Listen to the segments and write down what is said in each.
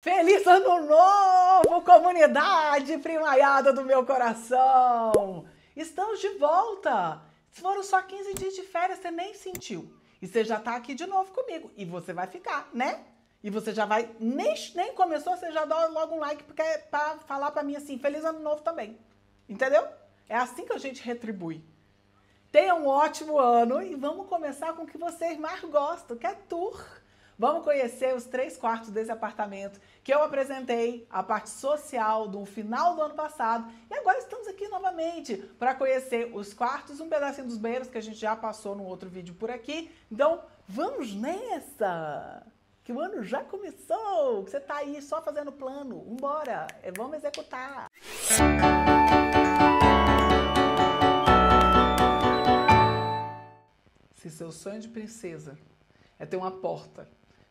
Feliz Ano Novo, comunidade primaiada do meu coração! Estamos de volta! Foram só 15 dias de férias, você nem sentiu. E você já tá aqui de novo comigo. E você vai ficar, né? E você já vai. Nem, nem começou, você já dá logo um like porque é pra falar pra mim assim: Feliz Ano Novo também. Entendeu? É assim que a gente retribui. Tenha um ótimo ano e vamos começar com o que vocês mais gostam, que é tour. Vamos conhecer os três quartos desse apartamento que eu apresentei, a parte social do final do ano passado. E agora estamos aqui novamente para conhecer os quartos, um pedacinho dos banheiros que a gente já passou num outro vídeo por aqui. Então, vamos nessa! Que o ano já começou! Que você está aí só fazendo plano. Vambora! É, vamos executar! Se seu sonho de princesa é ter uma porta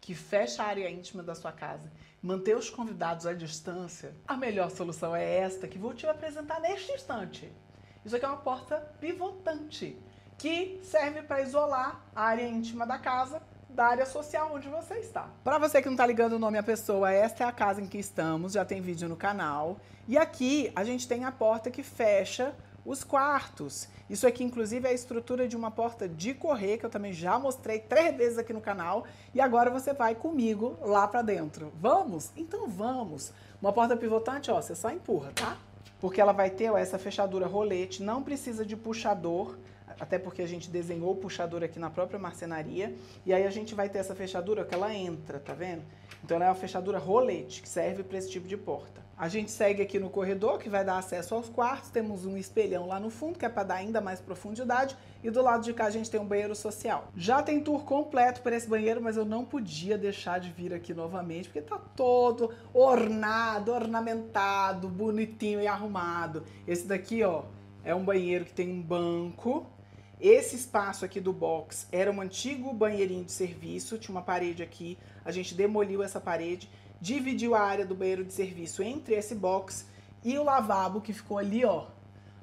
que fecha a área íntima da sua casa, manter os convidados à distância, a melhor solução é esta que vou te apresentar neste instante. Isso aqui é uma porta pivotante que serve para isolar a área íntima da casa da área social onde você está. Para você que não está ligando o nome à pessoa, esta é a casa em que estamos, já tem vídeo no canal. E aqui a gente tem a porta que fecha os quartos. Isso aqui, inclusive, é a estrutura de uma porta de correr, que eu também já mostrei três vezes aqui no canal. E agora você vai comigo lá pra dentro. Vamos? Então vamos. Uma porta pivotante, ó, você só empurra, tá? Porque ela vai ter ó, essa fechadura rolete, não precisa de puxador até porque a gente desenhou o puxador aqui na própria marcenaria, e aí a gente vai ter essa fechadura que ela entra, tá vendo? Então ela é uma fechadura rolete, que serve para esse tipo de porta. A gente segue aqui no corredor que vai dar acesso aos quartos. Temos um espelhão lá no fundo que é para dar ainda mais profundidade. E do lado de cá a gente tem um banheiro social. Já tem tour completo para esse banheiro, mas eu não podia deixar de vir aqui novamente porque tá todo ornado, ornamentado, bonitinho e arrumado. Esse daqui, ó, é um banheiro que tem um banco. Esse espaço aqui do box era um antigo banheirinho de serviço, tinha uma parede aqui. A gente demoliu essa parede dividiu a área do banheiro de serviço entre esse box e o lavabo que ficou ali, ó.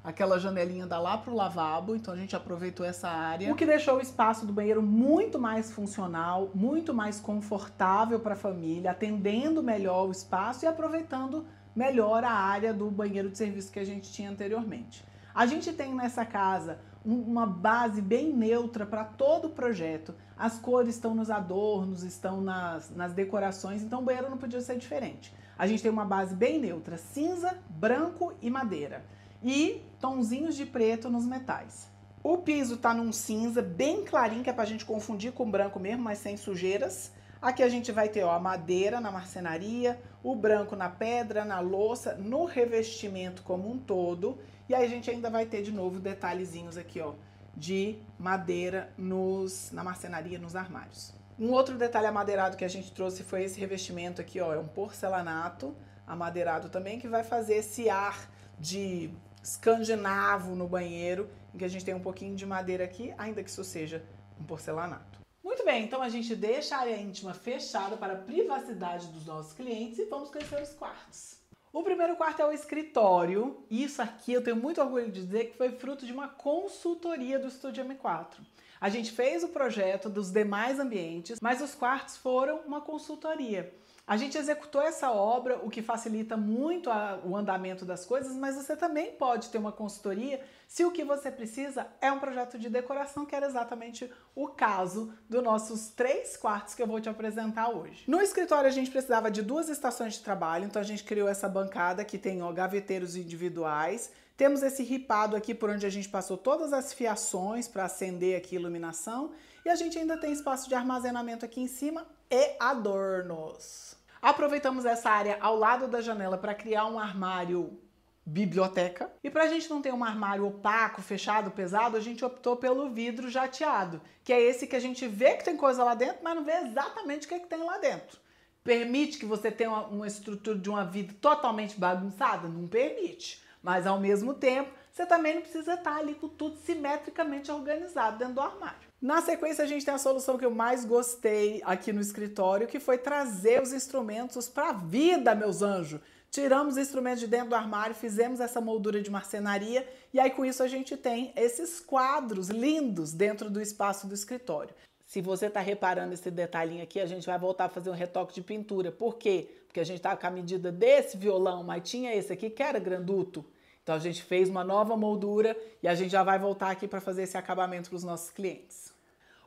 Aquela janelinha dá lá pro lavabo, então a gente aproveitou essa área. O que deixou o espaço do banheiro muito mais funcional, muito mais confortável para a família, atendendo melhor o espaço e aproveitando melhor a área do banheiro de serviço que a gente tinha anteriormente. A gente tem nessa casa uma base bem neutra para todo o projeto. As cores estão nos adornos, estão nas, nas decorações, então o banheiro não podia ser diferente. A gente tem uma base bem neutra, cinza, branco e madeira. E tonzinhos de preto nos metais. O piso tá num cinza bem clarinho, que é pra gente confundir com branco mesmo, mas sem sujeiras. Aqui a gente vai ter ó, a madeira na marcenaria, o branco na pedra, na louça, no revestimento como um todo. E aí a gente ainda vai ter de novo detalhezinhos aqui ó, de madeira nos, na marcenaria, nos armários. Um outro detalhe amadeirado que a gente trouxe foi esse revestimento aqui, ó, é um porcelanato amadeirado também que vai fazer esse ar de escandinavo no banheiro, em que a gente tem um pouquinho de madeira aqui, ainda que isso seja um porcelanato. Muito bem, então a gente deixa a área íntima fechada para a privacidade dos nossos clientes e vamos conhecer os quartos. O primeiro quarto é o escritório. Isso aqui eu tenho muito orgulho de dizer que foi fruto de uma consultoria do Estúdio M4. A gente fez o projeto dos demais ambientes, mas os quartos foram uma consultoria. A gente executou essa obra, o que facilita muito a, o andamento das coisas, mas você também pode ter uma consultoria se o que você precisa é um projeto de decoração, que era exatamente o caso dos nossos três quartos que eu vou te apresentar hoje. No escritório a gente precisava de duas estações de trabalho, então a gente criou essa bancada que tem ó, gaveteiros individuais, temos esse ripado aqui por onde a gente passou todas as fiações para acender aqui a iluminação. E a gente ainda tem espaço de armazenamento aqui em cima e adornos. Aproveitamos essa área ao lado da janela para criar um armário biblioteca. E para a gente não ter um armário opaco, fechado, pesado, a gente optou pelo vidro jateado, que é esse que a gente vê que tem coisa lá dentro, mas não vê exatamente o que, é que tem lá dentro. Permite que você tenha uma, uma estrutura de uma vida totalmente bagunçada? Não permite. Mas ao mesmo tempo, você também não precisa estar ali com tudo simetricamente organizado dentro do armário. Na sequência, a gente tem a solução que eu mais gostei aqui no escritório, que foi trazer os instrumentos para a vida, meus anjos. Tiramos os instrumentos de dentro do armário, fizemos essa moldura de marcenaria e aí com isso a gente tem esses quadros lindos dentro do espaço do escritório. Se você está reparando esse detalhinho aqui, a gente vai voltar a fazer um retoque de pintura. Por quê? Porque a gente estava tá com a medida desse violão, mas tinha esse aqui que era granduto. Então a gente fez uma nova moldura e a gente já vai voltar aqui para fazer esse acabamento para os nossos clientes.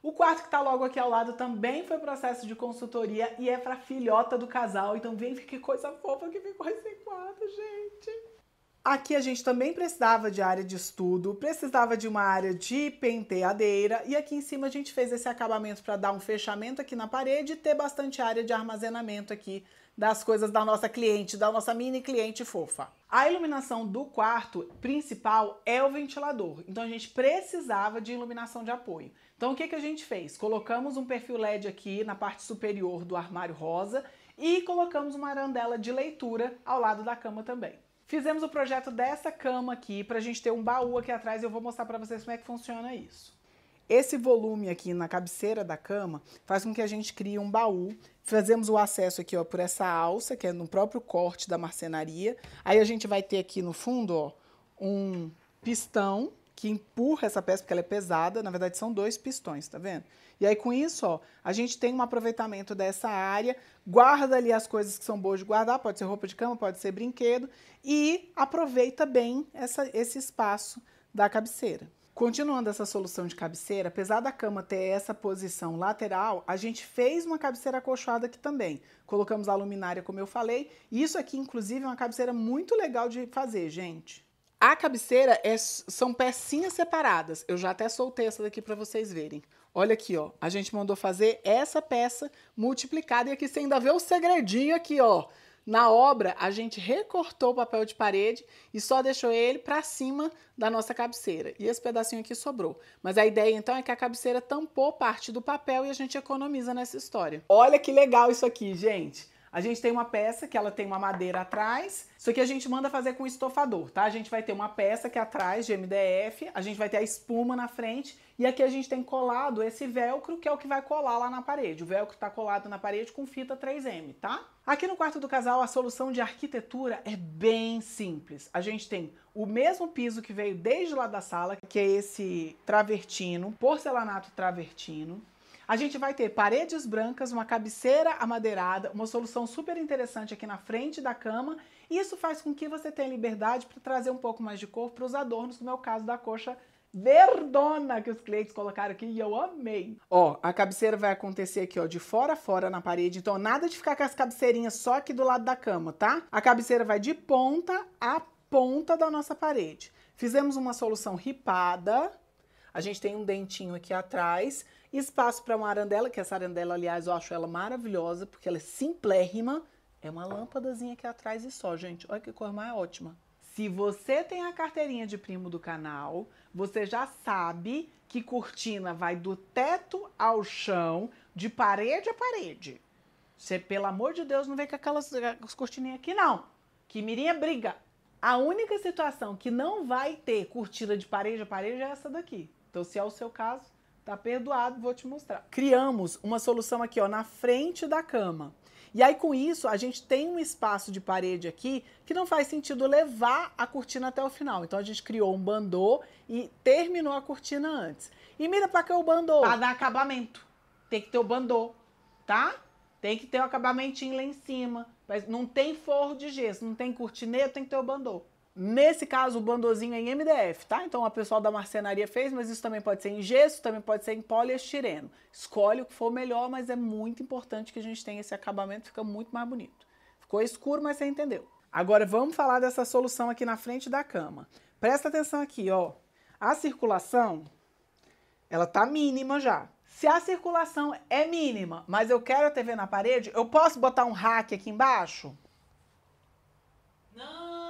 O quarto que está logo aqui ao lado também foi processo de consultoria e é para filhota do casal. Então vem ver que coisa fofa que ficou esse quadro, gente. Aqui a gente também precisava de área de estudo, precisava de uma área de penteadeira e aqui em cima a gente fez esse acabamento para dar um fechamento aqui na parede e ter bastante área de armazenamento aqui das coisas da nossa cliente, da nossa mini cliente fofa. A iluminação do quarto principal é o ventilador, então a gente precisava de iluminação de apoio. Então o que, que a gente fez? Colocamos um perfil LED aqui na parte superior do armário rosa e colocamos uma arandela de leitura ao lado da cama também. Fizemos o projeto dessa cama aqui para a gente ter um baú aqui atrás e eu vou mostrar para vocês como é que funciona isso. Esse volume aqui na cabeceira da cama faz com que a gente crie um baú. Fazemos o acesso aqui, ó, por essa alça, que é no próprio corte da marcenaria. Aí a gente vai ter aqui no fundo, ó, um pistão que empurra essa peça, porque ela é pesada. Na verdade, são dois pistões, tá vendo? E aí, com isso, ó, a gente tem um aproveitamento dessa área, guarda ali as coisas que são boas de guardar, pode ser roupa de cama, pode ser brinquedo, e aproveita bem essa, esse espaço da cabeceira. Continuando essa solução de cabeceira, apesar da cama ter essa posição lateral, a gente fez uma cabeceira acolchoada aqui também. Colocamos a luminária, como eu falei, isso aqui, inclusive, é uma cabeceira muito legal de fazer, gente. A cabeceira é, são pecinhas separadas. Eu já até soltei essa daqui para vocês verem. Olha aqui, ó. A gente mandou fazer essa peça multiplicada e aqui você ainda vê o segredinho aqui, ó. Na obra, a gente recortou o papel de parede e só deixou ele para cima da nossa cabeceira. E esse pedacinho aqui sobrou. Mas a ideia então é que a cabeceira tampou parte do papel e a gente economiza nessa história. Olha que legal isso aqui, gente! A gente tem uma peça que ela tem uma madeira atrás. Isso aqui a gente manda fazer com estofador, tá? A gente vai ter uma peça que é atrás de MDF, a gente vai ter a espuma na frente e aqui a gente tem colado esse velcro, que é o que vai colar lá na parede. O velcro está colado na parede com fita 3M, tá? Aqui no quarto do casal, a solução de arquitetura é bem simples. A gente tem o mesmo piso que veio desde lá da sala, que é esse travertino, porcelanato travertino. A gente vai ter paredes brancas, uma cabeceira amadeirada, uma solução super interessante aqui na frente da cama. Isso faz com que você tenha liberdade para trazer um pouco mais de cor para os adornos, como é o caso da coxa verdona que os clientes colocaram aqui e eu amei. Ó, a cabeceira vai acontecer aqui, ó, de fora a fora na parede, então nada de ficar com as cabeceirinhas só aqui do lado da cama, tá? A cabeceira vai de ponta a ponta da nossa parede. Fizemos uma solução ripada, a gente tem um dentinho aqui atrás, Espaço para uma arandela, que essa arandela, aliás, eu acho ela maravilhosa, porque ela é simplérrima. É uma lâmpadazinha aqui é atrás e só, gente. Olha que cor mais ótima. Se você tem a carteirinha de primo do canal, você já sabe que cortina vai do teto ao chão, de parede a parede. Você, pelo amor de Deus, não vem com aquelas, aquelas cortininhas aqui, não. Que mirinha briga. A única situação que não vai ter cortina de parede a parede é essa daqui. Então, se é o seu caso, Tá perdoado, vou te mostrar. Criamos uma solução aqui, ó, na frente da cama. E aí, com isso, a gente tem um espaço de parede aqui que não faz sentido levar a cortina até o final. Então, a gente criou um bandô e terminou a cortina antes. E mira pra que o bandô? Pra dar acabamento. Tem que ter o bandô, tá? Tem que ter o acabamentinho lá em cima. Mas não tem forro de gesso, não tem cortineiro, tem que ter o bandô. Nesse caso, o bandozinho é em MDF, tá? Então, a pessoal da marcenaria fez, mas isso também pode ser em gesso, também pode ser em poliestireno. Escolhe o que for melhor, mas é muito importante que a gente tenha esse acabamento, fica muito mais bonito. Ficou escuro, mas você entendeu. Agora, vamos falar dessa solução aqui na frente da cama. Presta atenção aqui, ó. A circulação, ela tá mínima já. Se a circulação é mínima, mas eu quero a TV na parede, eu posso botar um rack aqui embaixo? Não!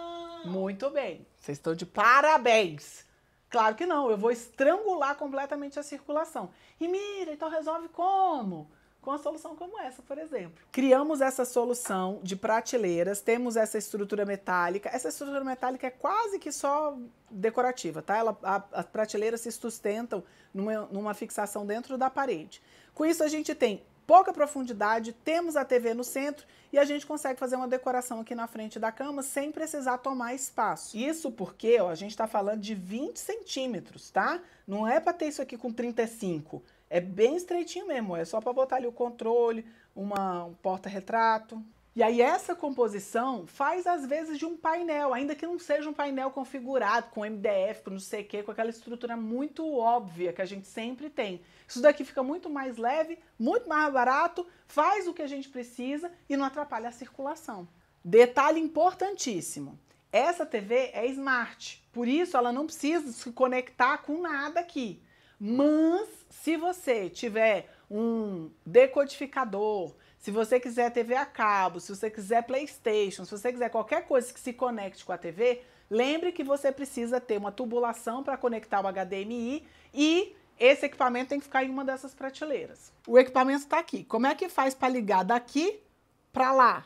Muito bem. Vocês estão de parabéns. Claro que não, eu vou estrangular completamente a circulação. E mira, então resolve como? Com a solução como essa, por exemplo. Criamos essa solução de prateleiras, temos essa estrutura metálica. Essa estrutura metálica é quase que só decorativa, tá? Ela, a, as prateleiras se sustentam numa, numa fixação dentro da parede. Com isso, a gente tem pouca profundidade, temos a TV no centro e a gente consegue fazer uma decoração aqui na frente da cama sem precisar tomar espaço. Isso porque ó, a gente está falando de 20 centímetros, tá? Não é para ter isso aqui com 35. É bem estreitinho mesmo, é só para botar ali o controle, uma, um porta-retrato. E aí essa composição faz às vezes de um painel, ainda que não seja um painel configurado com MDF, com não sei o que, com aquela estrutura muito óbvia que a gente sempre tem. Isso daqui fica muito mais leve, muito mais barato, faz o que a gente precisa e não atrapalha a circulação. Detalhe importantíssimo. Essa TV é smart, por isso ela não precisa se conectar com nada aqui. Mas se você tiver um decodificador, se você quiser TV a cabo, se você quiser PlayStation, se você quiser qualquer coisa que se conecte com a TV, lembre que você precisa ter uma tubulação para conectar o HDMI e esse equipamento tem que ficar em uma dessas prateleiras. O equipamento está aqui. Como é que faz para ligar daqui para lá?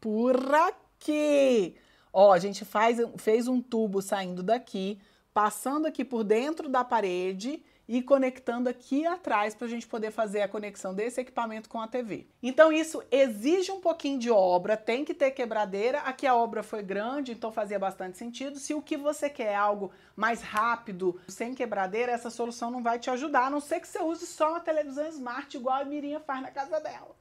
Por aqui. Ó, a gente faz, fez um tubo saindo daqui, passando aqui por dentro da parede e conectando aqui atrás para a gente poder fazer a conexão desse equipamento com a TV. Então isso exige um pouquinho de obra, tem que ter quebradeira. Aqui a obra foi grande, então fazia bastante sentido. Se o que você quer é algo mais rápido, sem quebradeira, essa solução não vai te ajudar, a não ser que você use só uma televisão smart igual a Mirinha faz na casa dela.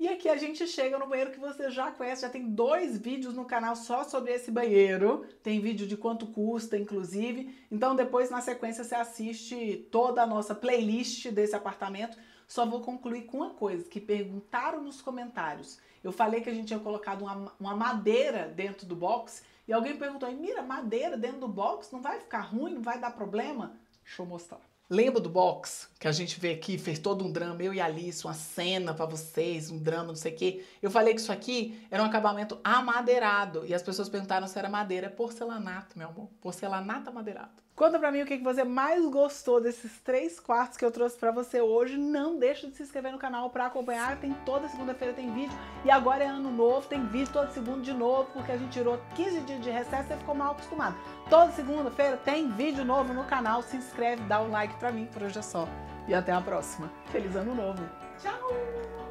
E aqui a gente chega no banheiro que você já conhece, já tem dois vídeos no canal só sobre esse banheiro. Tem vídeo de quanto custa, inclusive. Então depois, na sequência, você assiste toda a nossa playlist desse apartamento. Só vou concluir com uma coisa que perguntaram nos comentários. Eu falei que a gente tinha colocado uma, uma madeira dentro do box e alguém perguntou: Mira, madeira dentro do box não vai ficar ruim, não vai dar problema? Deixa eu mostrar. Lembra do box que a gente vê aqui, fez todo um drama, eu e Alice, uma cena para vocês, um drama, não sei o quê. Eu falei que isso aqui era um acabamento amadeirado e as pessoas perguntaram se era madeira, é porcelanato, meu amor, porcelanato amadeirado. Conta pra mim o que você mais gostou desses três quartos que eu trouxe pra você hoje. Não deixa de se inscrever no canal pra acompanhar. Tem toda segunda-feira tem vídeo. E agora é ano novo, tem vídeo todo segundo de novo, porque a gente tirou 15 dias de recesso e ficou mal acostumado. Toda segunda-feira tem vídeo novo no canal. Se inscreve, dá um like pra mim. Por hoje é só. E até a próxima. Feliz ano novo. Tchau!